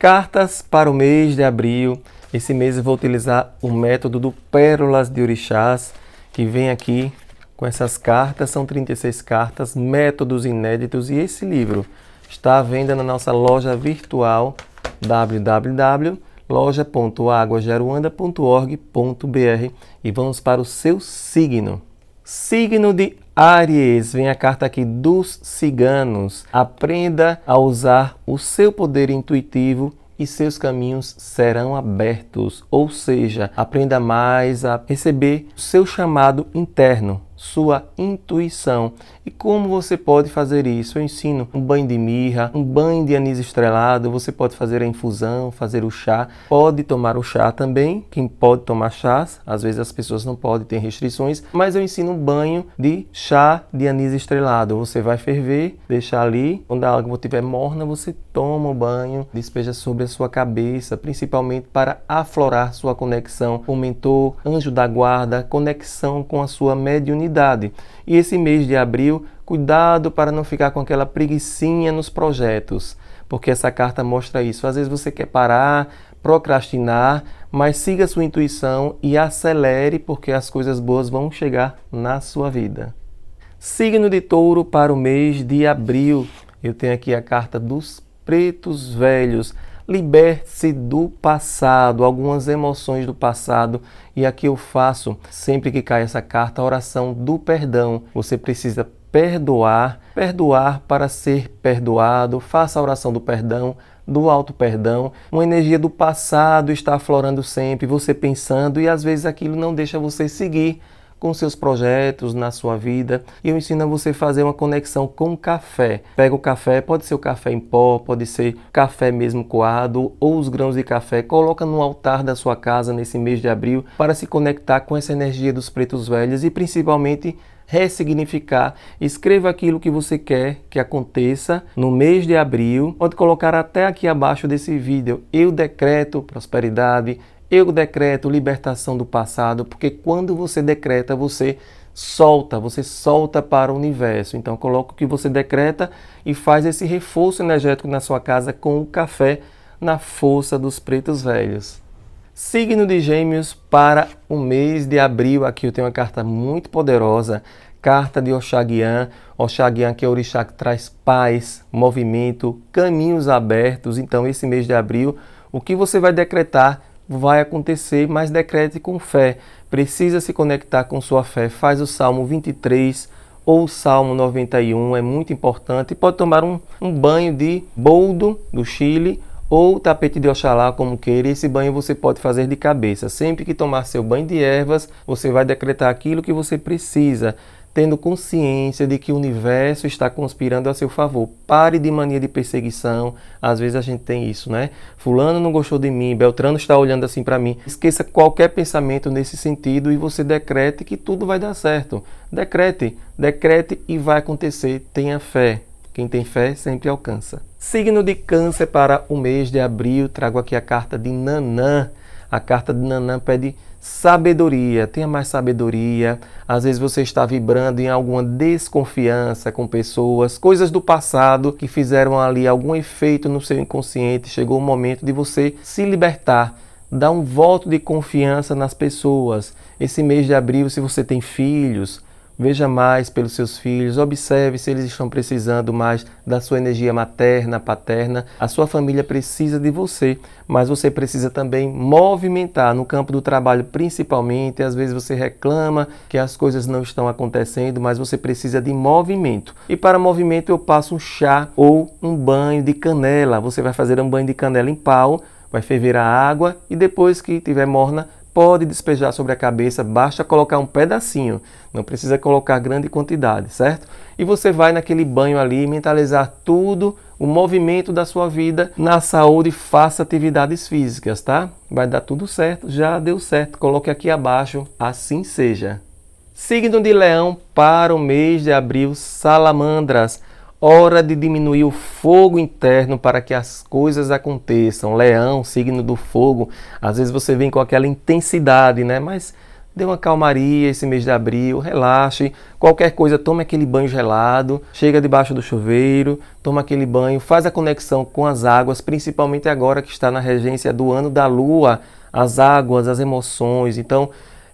Cartas para o mês de abril. Esse mês eu vou utilizar o método do Pérolas de Orixás, que vem aqui com essas cartas. São 36 cartas, métodos inéditos. E esse livro está à venda na nossa loja virtual www.loja.aguageruanda.org.br e vamos para o seu signo. Signo de Aries, vem a carta aqui dos ciganos. Aprenda a usar o seu poder intuitivo e seus caminhos serão abertos. Ou seja, aprenda mais a receber seu chamado interno, sua intuição. E como você pode fazer isso? Eu ensino um banho de mirra, um banho de anis estrelado, você pode fazer a infusão, fazer o chá, pode tomar o chá também, quem pode tomar chás, às vezes as pessoas não podem, tem restrições, mas eu ensino um banho de chá de anis estrelado. Você vai ferver, deixar ali, quando a água estiver morna, você toma o banho, despeja sobre a sua cabeça, principalmente para aflorar sua conexão com o mentor, anjo da guarda, conexão com a sua mediunidade. E esse mês de abril cuidado para não ficar com aquela preguiçinha nos projetos, porque essa carta mostra isso. Às vezes você quer parar, procrastinar, mas siga sua intuição e acelere, porque as coisas boas vão chegar na sua vida. Signo de touro para o mês de abril. Eu tenho aqui a carta dos pretos velhos. Liberte-se do passado, algumas emoções do passado. E aqui eu faço, sempre que cai essa carta, a oração do perdão. Você precisa perdoar, perdoar para ser perdoado, faça a oração do perdão, do alto perdão. Uma energia do passado está aflorando sempre, você pensando e às vezes aquilo não deixa você seguir com seus projetos, na sua vida. E eu ensino a você fazer uma conexão com o café. Pega o café, pode ser o café em pó, pode ser café mesmo coado ou os grãos de café, coloca no altar da sua casa nesse mês de abril para se conectar com essa energia dos pretos velhos e principalmente ressignificar. Escreva aquilo que você quer que aconteça no mês de abril. Pode colocar até aqui abaixo desse vídeo. Eu decreto prosperidade, eu decreto libertação do passado, porque quando você decreta, você solta, você solta para o universo. Então coloca o que você decreta e faz esse reforço energético na sua casa com o café na força dos pretos velhos. Signo de Gêmeos para o mês de abril. Aqui eu tenho uma carta muito poderosa, carta de Oxaguian. Oxaguian que é o orixá que traz paz, movimento, caminhos abertos. Então, esse mês de abril, o que você vai decretar vai acontecer, mas decrete com fé. Precisa se conectar com sua fé. Faz o Salmo 23 ou o Salmo 91, é muito importante. pode tomar um, um banho de boldo do Chile ou tapete de Oxalá, como queira, esse banho você pode fazer de cabeça. Sempre que tomar seu banho de ervas, você vai decretar aquilo que você precisa, tendo consciência de que o universo está conspirando a seu favor. Pare de mania de perseguição, às vezes a gente tem isso, né? Fulano não gostou de mim, Beltrano está olhando assim para mim. Esqueça qualquer pensamento nesse sentido e você decrete que tudo vai dar certo. Decrete, decrete e vai acontecer. Tenha fé. Quem tem fé sempre alcança. Signo de Câncer para o mês de abril, trago aqui a carta de Nanã. A carta de Nanã pede sabedoria, tenha mais sabedoria. Às vezes você está vibrando em alguma desconfiança com pessoas, coisas do passado que fizeram ali algum efeito no seu inconsciente. Chegou o momento de você se libertar dá um voto de confiança nas pessoas. Esse mês de abril, se você tem filhos, Veja mais pelos seus filhos, observe se eles estão precisando mais da sua energia materna, paterna. A sua família precisa de você, mas você precisa também movimentar no campo do trabalho, principalmente. Às vezes você reclama que as coisas não estão acontecendo, mas você precisa de movimento. E para movimento, eu passo um chá ou um banho de canela. Você vai fazer um banho de canela em pau, vai ferver a água e depois que tiver morna, pode despejar sobre a cabeça, basta colocar um pedacinho, não precisa colocar grande quantidade, certo? E você vai naquele banho ali mentalizar tudo, o movimento da sua vida na saúde, faça atividades físicas, tá? Vai dar tudo certo, já deu certo. Coloque aqui abaixo, assim seja. Signo de Leão para o mês de abril, salamandras. Hora de diminuir o fogo interno para que as coisas aconteçam. Leão, signo do fogo, às vezes você vem com aquela intensidade, né? Mas dê uma calmaria esse mês de abril, relaxe. Qualquer coisa, tome aquele banho gelado, chega debaixo do chuveiro, toma aquele banho, faz a conexão com as águas, principalmente agora que está na regência do ano da lua, as águas, as emoções. Então,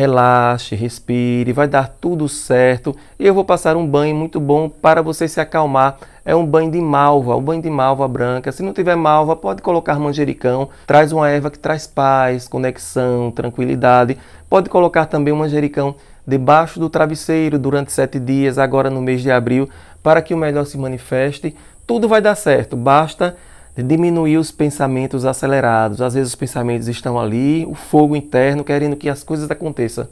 relaxe, respire, vai dar tudo certo. E eu vou passar um banho muito bom para você se acalmar. É um banho de malva, um banho de malva branca. Se não tiver malva, pode colocar manjericão. Traz uma erva que traz paz, conexão, tranquilidade. Pode colocar também manjericão debaixo do travesseiro durante sete dias, agora no mês de abril, para que o melhor se manifeste. Tudo vai dar certo, basta diminuir os pensamentos acelerados. Às vezes os pensamentos estão ali, o fogo interno querendo que as coisas aconteçam.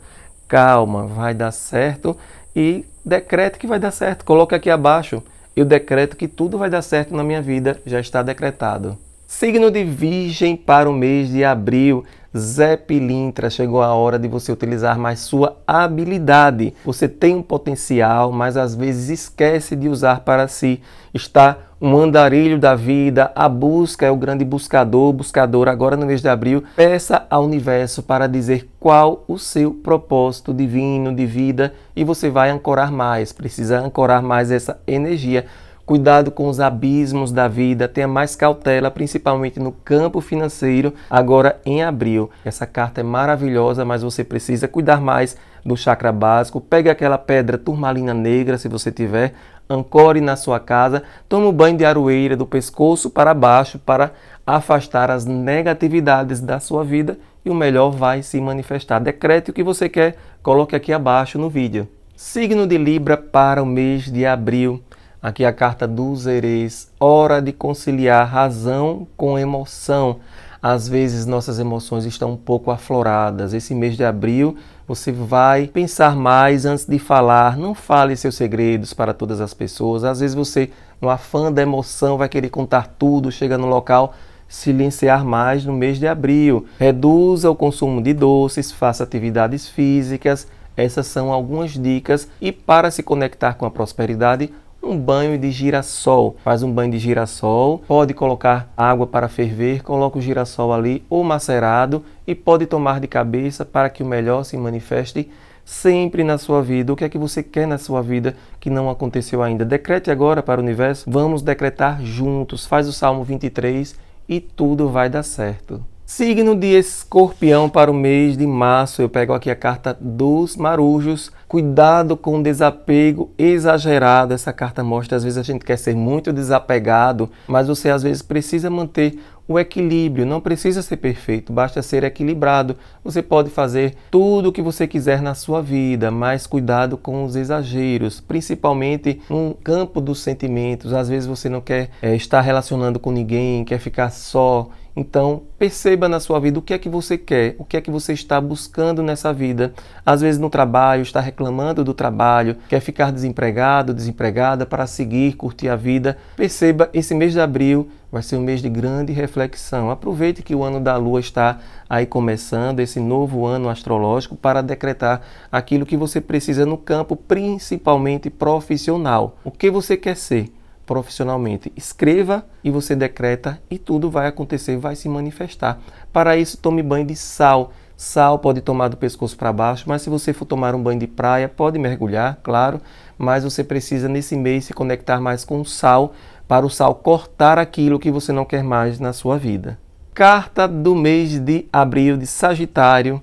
Calma, vai dar certo e decreto que vai dar certo. Coloca aqui abaixo. Eu decreto que tudo vai dar certo na minha vida, já está decretado. Signo de Virgem para o mês de abril. Zé Pilintra, chegou a hora de você utilizar mais sua habilidade. Você tem um potencial, mas às vezes esquece de usar para si. Está um andarilho da vida, a busca é o grande buscador, buscador. Agora no mês de abril, peça ao universo para dizer qual o seu propósito divino de vida e você vai ancorar mais. Precisa ancorar mais essa energia Cuidado com os abismos da vida, tenha mais cautela, principalmente no campo financeiro, agora em abril. Essa carta é maravilhosa, mas você precisa cuidar mais do chakra básico. Pegue aquela pedra turmalina negra, se você tiver, ancore na sua casa, tome um banho de aroeira do pescoço para baixo para afastar as negatividades da sua vida e o melhor vai se manifestar. Decrete o que você quer, coloque aqui abaixo no vídeo. Signo de Libra para o mês de abril. Aqui a carta dos hereis, hora de conciliar razão com emoção. Às vezes nossas emoções estão um pouco afloradas. Esse mês de abril você vai pensar mais antes de falar. Não fale seus segredos para todas as pessoas. Às vezes você, no afã da emoção, vai querer contar tudo, chega no local, silenciar mais no mês de abril. Reduza o consumo de doces, faça atividades físicas. Essas são algumas dicas. E para se conectar com a prosperidade, um banho de girassol. Faz um banho de girassol, pode colocar água para ferver, coloca o girassol ali ou macerado e pode tomar de cabeça para que o melhor se manifeste sempre na sua vida. O que é que você quer na sua vida que não aconteceu ainda? Decrete agora para o universo. Vamos decretar juntos. Faz o Salmo 23 e tudo vai dar certo. Signo de escorpião para o mês de março, eu pego aqui a carta dos marujos. Cuidado com o desapego exagerado. Essa carta mostra, às vezes a gente quer ser muito desapegado, mas você às vezes precisa manter o equilíbrio. Não precisa ser perfeito, basta ser equilibrado. Você pode fazer tudo o que você quiser na sua vida, mas cuidado com os exageros, principalmente no campo dos sentimentos. Às vezes você não quer é, estar relacionando com ninguém, quer ficar só então, perceba na sua vida o que é que você quer, o que é que você está buscando nessa vida. Às vezes, no trabalho, está reclamando do trabalho, quer ficar desempregado, desempregada para seguir, curtir a vida. Perceba, esse mês de abril vai ser um mês de grande reflexão. Aproveite que o ano da lua está aí começando, esse novo ano astrológico, para decretar aquilo que você precisa no campo, principalmente profissional. O que você quer ser? profissionalmente. Escreva e você decreta e tudo vai acontecer, vai se manifestar. Para isso, tome banho de sal. Sal pode tomar do pescoço para baixo, mas se você for tomar um banho de praia, pode mergulhar, claro, mas você precisa nesse mês se conectar mais com o sal para o sal cortar aquilo que você não quer mais na sua vida. Carta do mês de abril de Sagitário.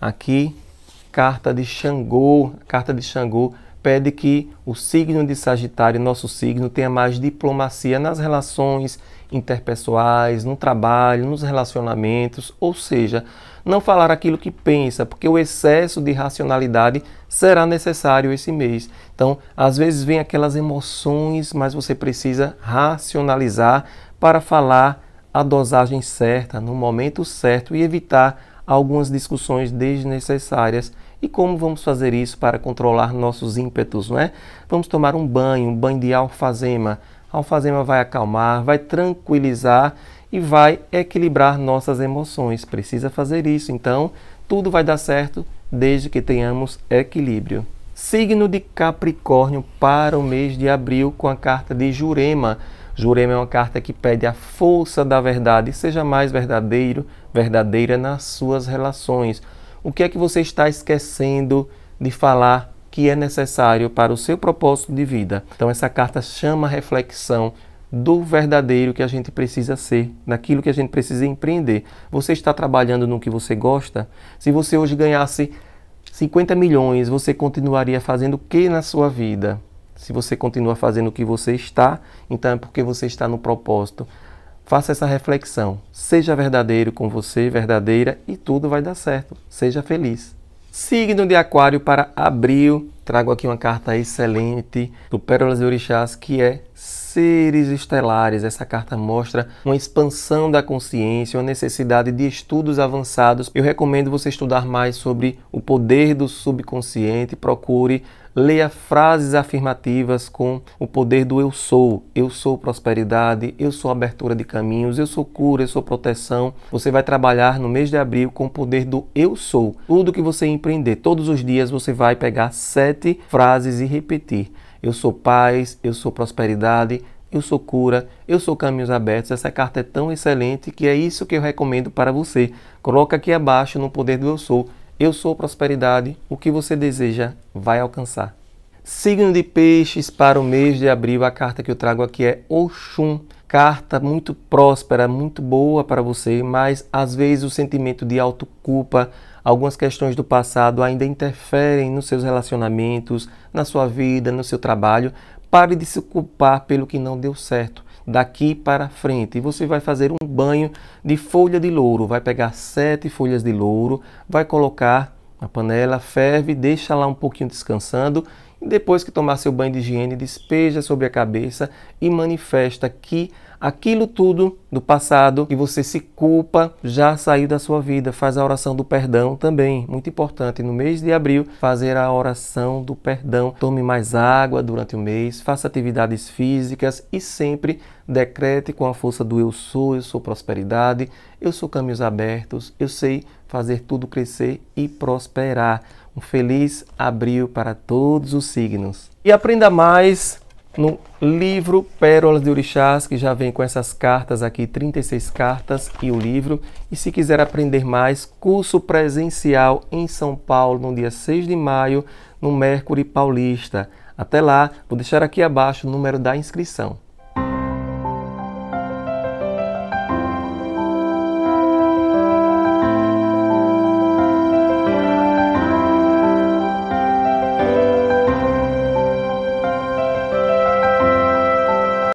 Aqui, carta de Xangô, carta de Xangô pede que o signo de Sagitário, nosso signo, tenha mais diplomacia nas relações interpessoais, no trabalho, nos relacionamentos, ou seja, não falar aquilo que pensa, porque o excesso de racionalidade será necessário esse mês. Então, às vezes vem aquelas emoções, mas você precisa racionalizar para falar a dosagem certa, no momento certo e evitar algumas discussões desnecessárias e como vamos fazer isso para controlar nossos ímpetos, não é? Vamos tomar um banho, um banho de alfazema. A alfazema vai acalmar, vai tranquilizar e vai equilibrar nossas emoções. Precisa fazer isso, então tudo vai dar certo desde que tenhamos equilíbrio. Signo de Capricórnio para o mês de abril com a carta de Jurema. Jurema é uma carta que pede a força da verdade, seja mais verdadeiro, verdadeira nas suas relações o que é que você está esquecendo de falar que é necessário para o seu propósito de vida? Então, essa carta chama a reflexão do verdadeiro que a gente precisa ser, daquilo que a gente precisa empreender. Você está trabalhando no que você gosta? Se você hoje ganhasse 50 milhões, você continuaria fazendo o que na sua vida? Se você continua fazendo o que você está, então é porque você está no propósito. Faça essa reflexão. Seja verdadeiro com você, verdadeira, e tudo vai dar certo. Seja feliz. Signo de Aquário para abril. Trago aqui uma carta excelente do Pérolas de Orixás que é Seres Estelares. Essa carta mostra uma expansão da consciência, uma necessidade de estudos avançados. Eu recomendo você estudar mais sobre o poder do subconsciente. Procure Leia frases afirmativas com o poder do eu sou. Eu sou prosperidade, eu sou abertura de caminhos, eu sou cura, eu sou proteção. Você vai trabalhar no mês de abril com o poder do eu sou. Tudo que você empreender, todos os dias você vai pegar sete frases e repetir. Eu sou paz, eu sou prosperidade, eu sou cura, eu sou caminhos abertos. Essa carta é tão excelente que é isso que eu recomendo para você. Coloca aqui abaixo no poder do eu sou eu sou prosperidade, o que você deseja vai alcançar. Signo de peixes para o mês de abril, a carta que eu trago aqui é Oxum. Carta muito próspera, muito boa para você, mas às vezes o sentimento de autoculpa, algumas questões do passado ainda interferem nos seus relacionamentos, na sua vida, no seu trabalho. Pare de se culpar pelo que não deu certo daqui para frente. E você vai fazer um banho de folha de louro. Vai pegar sete folhas de louro, vai colocar na panela, ferve, deixa lá um pouquinho descansando. E depois que tomar seu banho de higiene, despeja sobre a cabeça e manifesta que aquilo tudo do passado que você se culpa já saiu da sua vida. Faz a oração do perdão também, muito importante no mês de abril fazer a oração do perdão. Tome mais água durante o mês, faça atividades físicas e sempre decrete com a força do eu sou, eu sou prosperidade, eu sou caminhos abertos, eu sei fazer tudo crescer e prosperar. Um feliz abril para todos os signos. E aprenda mais no livro Pérolas de Orixás, que já vem com essas cartas aqui, 36 cartas e o livro. E se quiser aprender mais, curso presencial em São Paulo, no dia 6 de maio, no Mercury Paulista. Até lá, vou deixar aqui abaixo o número da inscrição.